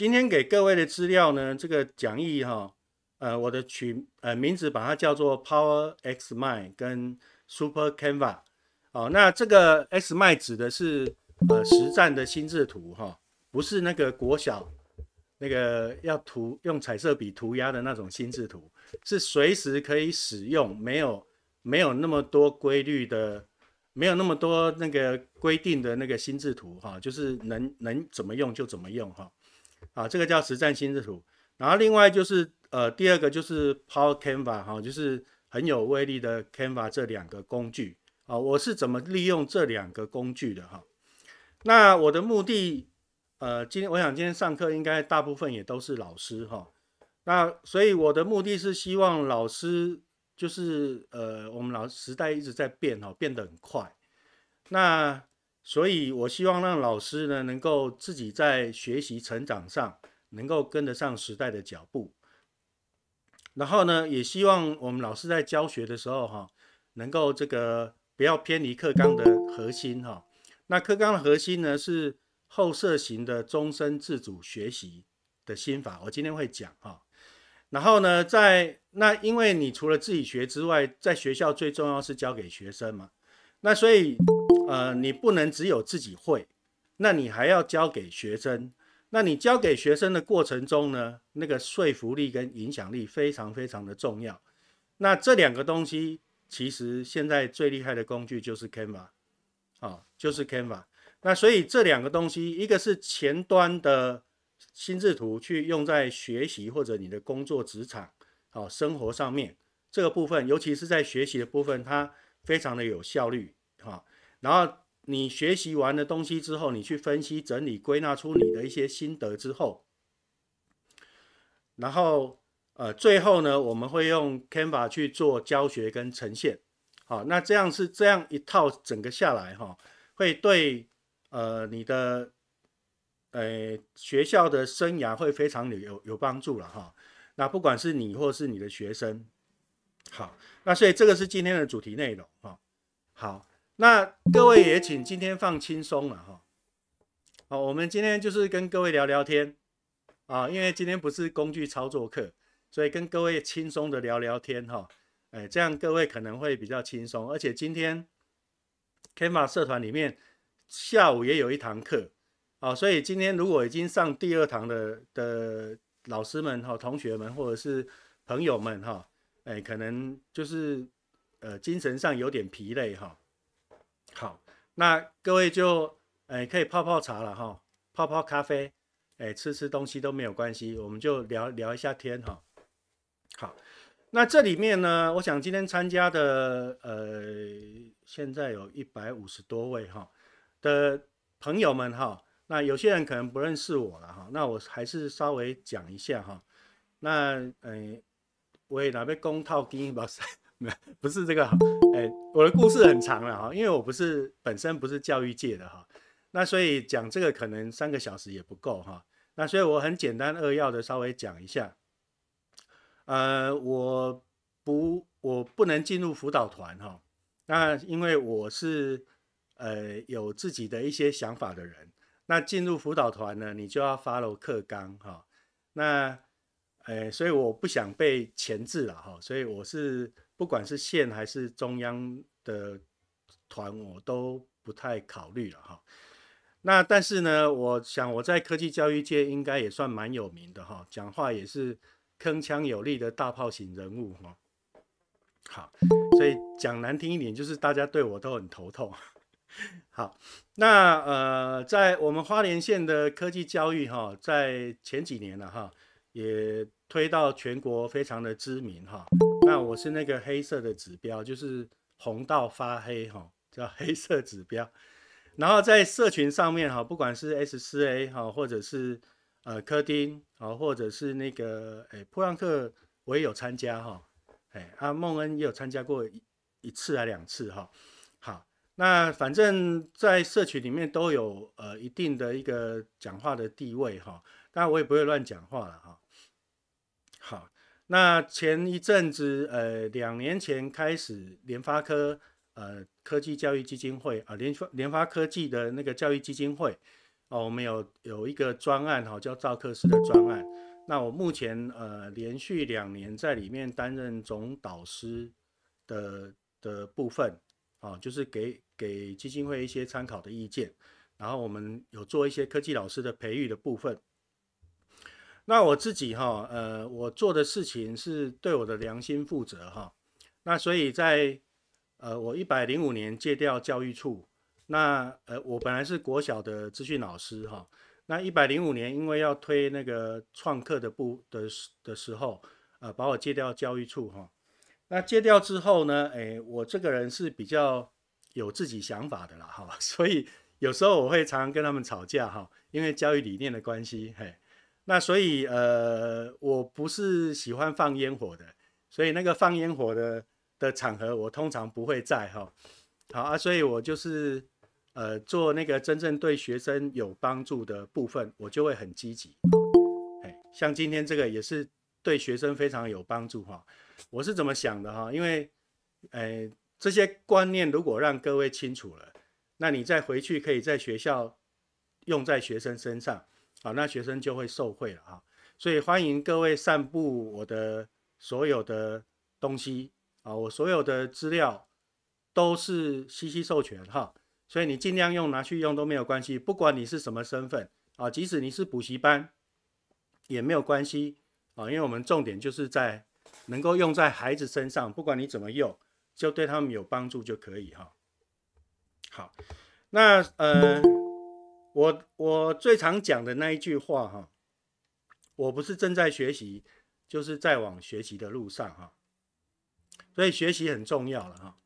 今天给各位的资料呢，这个讲义哈，呃，我的取呃名字把它叫做 Power X Mind 跟 Super Canva 哦，那这个 X Mind 指的是呃实战的心智图哈，不是那个国小那个要涂用彩色笔涂鸦的那种心智图，是随时可以使用，没有没有那么多规律的，没有那么多那个规定的那个心智图哈，就是能能怎么用就怎么用哈。啊，这个叫实战心智图，然后另外就是呃，第二个就是 Power c a n v a 哈，就是很有威力的 c a n v a 这两个工具啊，我是怎么利用这两个工具的哈？那我的目的呃，今天我想今天上课应该大部分也都是老师哈，那所以我的目的是希望老师就是呃，我们老时代一直在变哈，变得很快，那。所以，我希望让老师呢，能够自己在学习成长上能够跟得上时代的脚步。然后呢，也希望我们老师在教学的时候，哈，能够这个不要偏离课纲的核心，哈。那课纲的核心呢，是后设型的终身自主学习的心法。我今天会讲哈。然后呢，在那因为你除了自己学之外，在学校最重要是教给学生嘛。那所以。呃，你不能只有自己会，那你还要教给学生。那你教给学生的过程中呢，那个说服力跟影响力非常非常的重要。那这两个东西，其实现在最厉害的工具就是 Canvas，啊，就是 c a n v a 那所以这两个东西，一个是前端的心智图去用在学习或者你的工作职场、好生活上面这个部分，尤其是在学习的部分，它非常的有效率，哈。然后你学习完的东西之后，你去分析、整理、归纳出你的一些心得之后，然后呃，最后呢，我们会用 Canva 去做教学跟呈现。好，那这样是这样一套整个下来哈，会对呃你的呃学校的生涯会非常有有有帮助了哈。那不管是你或是你的学生，好，那所以这个是今天的主题内容哈。好。那各位也请今天放轻松了哈，好，我们今天就是跟各位聊聊天啊，因为今天不是工具操作课，所以跟各位轻松的聊聊天哈，哎，这样各位可能会比较轻松，而且今天 KMA 社团里面下午也有一堂课啊，所以今天如果已经上第二堂的的老师们哈、同学们或者是朋友们哈，哎，可能就是呃精神上有点疲累哈。好，那各位就诶可以泡泡茶了哈，泡泡咖啡，诶吃吃东西都没有关系，我们就聊聊一下天哈。好，那这里面呢，我想今天参加的呃现在有一百五十多位哈的朋友们哈，那有些人可能不认识我了哈，那我还是稍微讲一下哈。那嗯也若要公透天目。不是这个，哎，我的故事很长了哈，因为我不是本身不是教育界的哈，那所以讲这个可能三个小时也不够哈，那所以我很简单扼要的稍微讲一下，呃，我不我不能进入辅导团哈，那因为我是呃有自己的一些想法的人，那进入辅导团呢，你就要 follow 课纲哈，那哎，所以我不想被钳制了哈，所以我是。不管是县还是中央的团，我都不太考虑了哈。那但是呢，我想我在科技教育界应该也算蛮有名的哈，讲话也是铿锵有力的大炮型人物哈。好，所以讲难听一点，就是大家对我都很头痛。好，那呃，在我们花莲县的科技教育哈，在前几年了哈，也推到全国非常的知名哈。那我是那个黑色的指标，就是红到发黑哈，叫黑色指标。然后在社群上面哈，不管是 S 四 A 哈，或者是呃科丁啊，或者是那个哎普朗克，我也有参加哈。哎啊孟恩也有参加过一一次还两次哈。好，那反正在社群里面都有呃一定的一个讲话的地位哈。当然我也不会乱讲话了哈。好。那前一阵子，呃，两年前开始，联发科呃科技教育基金会啊，联发联发科技的那个教育基金会啊，我们有有一个专案哈，叫赵克斯的专案。那我目前呃连续两年在里面担任总导师的的部分啊，就是给给基金会一些参考的意见，然后我们有做一些科技老师的培育的部分。那我自己哈，呃，我做的事情是对我的良心负责哈。那所以在呃，我一百零五年借调教育处，那呃，我本来是国小的资讯老师哈。那一百零五年因为要推那个创客的部的时的时候，呃，把我借调教育处哈。那借调之后呢，诶，我这个人是比较有自己想法的啦哈，所以有时候我会常常跟他们吵架哈，因为教育理念的关系，嘿。那所以呃，我不是喜欢放烟火的，所以那个放烟火的的场合我通常不会在哈。好啊，所以我就是呃做那个真正对学生有帮助的部分，我就会很积极。哎，像今天这个也是对学生非常有帮助哈。我是怎么想的哈？因为呃这些观念如果让各位清楚了，那你再回去可以在学校用在学生身上。好，那学生就会受贿了啊，所以欢迎各位散布我的所有的东西啊，我所有的资料都是西西授权哈，所以你尽量用拿去用都没有关系，不管你是什么身份啊，即使你是补习班也没有关系啊，因为我们重点就是在能够用在孩子身上，不管你怎么用，就对他们有帮助就可以哈。好，那呃。我我最常讲的那一句话哈，我不是正在学习，就是在往学习的路上哈，所以学习很重要了哈。